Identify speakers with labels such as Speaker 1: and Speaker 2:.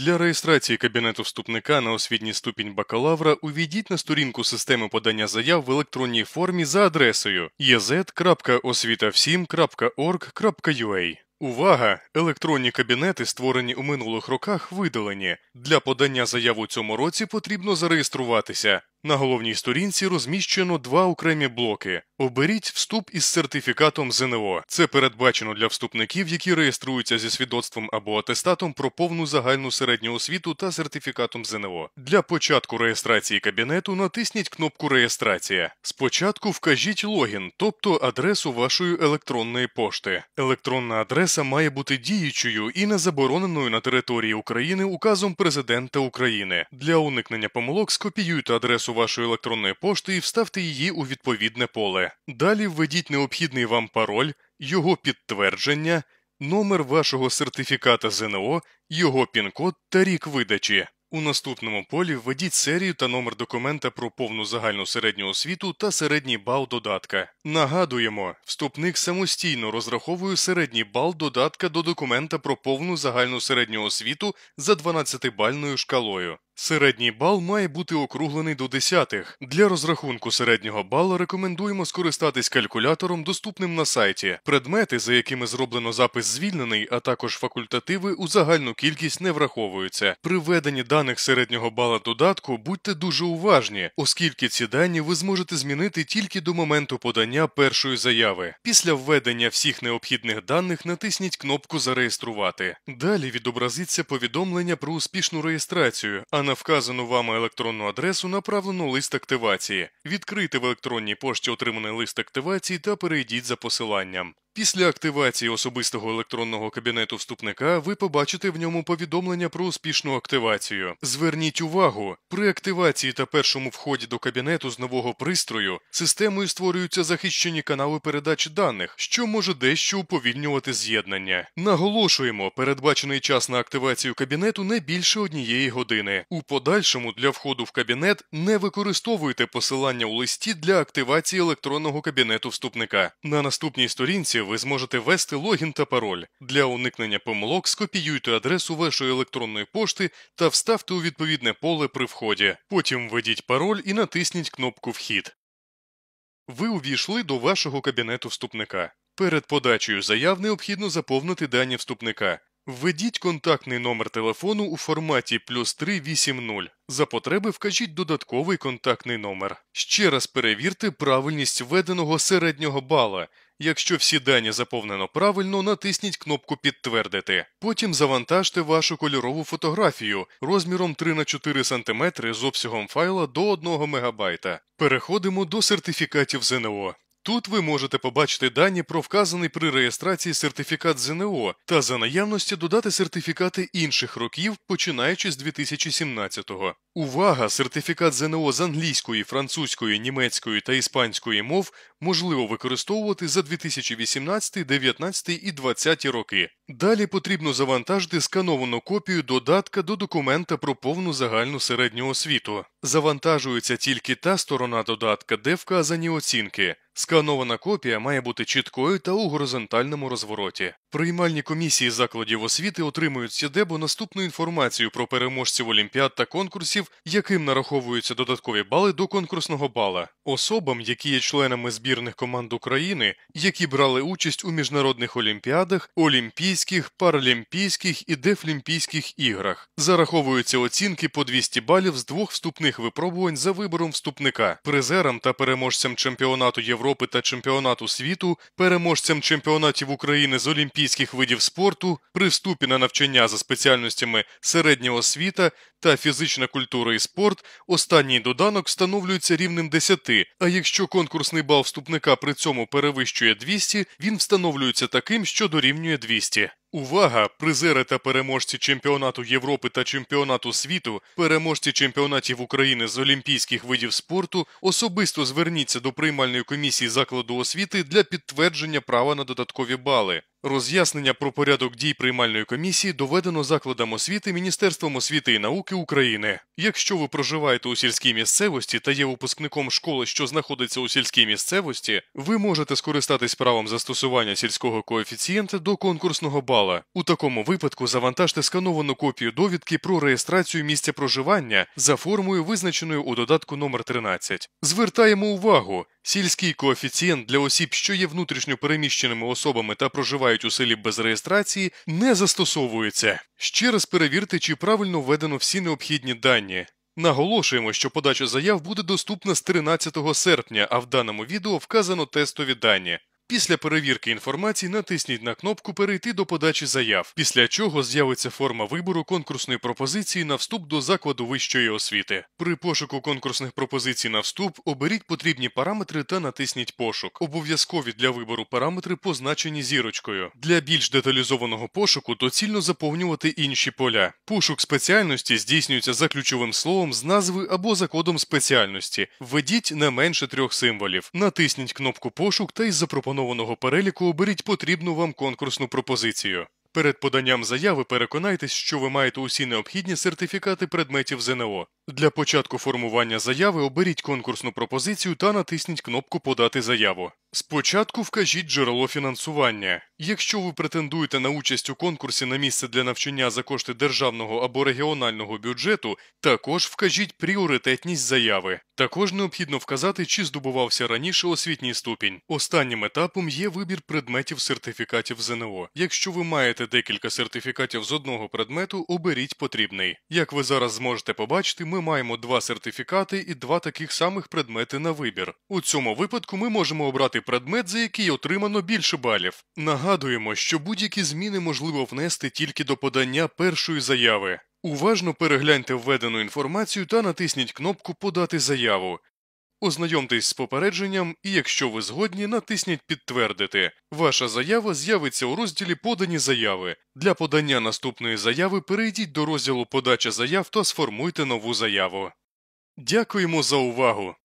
Speaker 1: Для реєстрації кабінету вступника на освітній ступінь бакалавра увійдіть на сторінку системи подання заяв в електронній формі за адресою ez.освітавсім.org.ua. Увага! Електронні кабінети, створені у минулих роках, видалені. Для подання заяв у цьому році потрібно зареєструватися. На головній сторінці розміщено два окремі блоки. Оберіть вступ із сертифікатом ЗНО. Це передбачено для вступників, які реєструються зі свідоцтвом або атестатом про повну загальну середню освіту та сертифікатом ЗНО. Для початку реєстрації кабінету натисніть кнопку Реєстрація. Спочатку вкажіть логін, тобто адресу вашої електронної пошти. Електронна адреса має бути діючою і не забороненою на території України указом Президента України. Для уникнення помилок скопіюйте адресу адресу вашої електронної пошти і вставте її у відповідне поле. Далі введіть необхідний вам пароль, його підтвердження, номер вашого сертифіката ЗНО, його пін-код та рік видачі. У наступному полі введіть серію та номер документа про повну загальну середню освіту та середній бал додатка. Нагадуємо, вступник самостійно розраховує середній бал додатка до документа про повну загальну середню освіту за 12-бальною шкалою. Середній бал має бути округлений до десятих. Для розрахунку середнього балу рекомендуємо скористатись калькулятором, доступним на сайті. Предмети, за якими зроблено запис звільнений, а також факультативи у загальну кількість не враховуються. При введенні даних середнього бала додатку будьте дуже уважні, оскільки ці дані ви зможете змінити тільки до моменту подання першої заяви. Після введення всіх необхідних даних натисніть кнопку Зареєструвати. Далі відобразиться повідомлення про успішну реєстрацію. а на вказану вами електронну адресу направлено лист активації. Відкрийте в електронній пошті отриманий лист активації та перейдіть за посиланням. Після активації особистого електронного кабінету вступника ви побачите в ньому повідомлення про успішну активацію. Зверніть увагу, при активації та першому вході до кабінету з нового пристрою системою створюються захищені канали передачі даних, що може дещо уповільнювати з'єднання. Наголошуємо, передбачений час на активацію кабінету не більше однієї години. У подальшому для входу в кабінет не використовуйте посилання у листі для активації електронного кабінету вступника. На наступній сторінці ви зможете ввести логін та пароль. Для уникнення помилок скопіюйте адресу вашої електронної пошти та вставте у відповідне поле при вході. Потім введіть пароль і натисніть кнопку Вхід. Ви увійшли до вашого кабінету вступника. Перед подачею заяв необхідно заповнити дані вступника. Введіть контактний номер телефону у форматі плюс 380. За потреби вкажіть додатковий контактний номер. Ще раз перевірте правильність введеного середнього бала Якщо всі дані заповнено правильно, натисніть кнопку Підтвердити. Потім завантажте вашу кольорову фотографію розміром 3 на 4 см з обсягом файла до 1 МБ. Переходимо до сертифікатів ЗНО. Тут ви можете побачити дані про вказаний при реєстрації сертифікат ЗНО та за наявності додати сертифікати інших років, починаючи з 2017-го. Увага! Сертифікат ЗНО з англійської, французької, німецької та іспанської мов можливо використовувати за 2018, 2019 і 2020 роки. Далі потрібно завантажити скановану копію додатка до документа про повну загальну середню освіту. Завантажується тільки та сторона додатка, де вказані оцінки. Сканована копія має бути чіткою та у горизонтальному розвороті. Приймальні комісії закладів освіти отримують СІДЕБу наступну інформацію про переможців олімпіад та конкурсів, яким нараховуються додаткові бали до конкурсного бала, особам, які є членами збірних команд України, які брали участь у міжнародних олімпіадах, олімпійських, паралімпійських і дефлімпійських іграх. Зараховуються оцінки по 200 балів з двох вступних випробувань за вибором вступника, призерам та переможцям чемпіонату Європи. Європи та чемпіонату світу, переможцям чемпіонатів України з олімпійських видів спорту, при вступі на навчання за спеціальностями середнього освіта та фізична культура і спорт, останній доданок встановлюється рівнем 10, А якщо конкурсний бал вступника при цьому перевищує 200, він встановлюється таким, що дорівнює 200. Увага! Призери та переможці чемпіонату Європи та чемпіонату світу, переможці чемпіонатів України з олімпійських видів спорту, особисто зверніться до приймальної комісії закладу освіти для підтвердження права на додаткові бали. Роз'яснення про порядок дій приймальної комісії доведено закладам освіти Міністерством освіти і науки України. Якщо ви проживаєте у сільській місцевості та є випускником школи, що знаходиться у сільській місцевості, ви можете скористатись правом застосування сільського коефіцієнта до конкурсного бала. У такому випадку завантажте скановану копію довідки про реєстрацію місця проживання за формою, визначеною у додатку номер 13. Звертаємо увагу. Сільський коефіцієнт для осіб, що є внутрішньо переміщеними особами та проживають у селі без реєстрації, не застосовується. Ще раз перевірте, чи правильно введено всі необхідні дані. Наголошуємо, що подача заяв буде доступна з 13 серпня, а в даному відео вказано тестові дані. Після перевірки інформації натисніть на кнопку Перейти до подачі заяв, після чого з'явиться форма вибору конкурсної пропозиції на вступ до закладу вищої освіти. При пошуку конкурсних пропозицій на вступ оберіть потрібні параметри та натисніть пошук. Обов'язкові для вибору параметри позначені зірочкою. Для більш деталізованого пошуку доцільно заповнювати інші поля. Пошук спеціальності здійснюється за ключовим словом з назви або за кодом спеціальності. Введіть не менше трьох символів, натисніть кнопку пошук та й запропонуйте запропонованого переліку оберіть потрібну вам конкурсну пропозицію. Перед поданням заяви переконайтесь, що ви маєте усі необхідні сертифікати предметів ЗНО. Для початку формування заяви оберіть конкурсну пропозицію та натисніть кнопку Подати заяву. Спочатку вкажіть джерело фінансування. Якщо ви претендуєте на участь у конкурсі на місце для навчання за кошти державного або регіонального бюджету, також вкажіть пріоритетність заяви. Також необхідно вказати, чи здобувався раніше освітній ступінь. Останнім етапом є вибір предметів сертифікатів ЗНО. Якщо ви маєте декілька сертифікатів з одного предмету, оберіть потрібний. Як ви зараз зможете побачити, ми ми маємо два сертифікати і два таких самих предмети на вибір. У цьому випадку ми можемо обрати предмет, за який отримано більше балів. Нагадуємо, що будь-які зміни можливо внести тільки до подання першої заяви. Уважно перегляньте введену інформацію та натисніть кнопку Подати заяву. Ознайомтесь з попередженням, і якщо ви згодні, натисніть Підтвердити. Ваша заява з'явиться у розділі Подані заяви. Для подання наступної заяви перейдіть до розділу Подача заяв та сформуйте нову заяву. Дякуємо за увагу!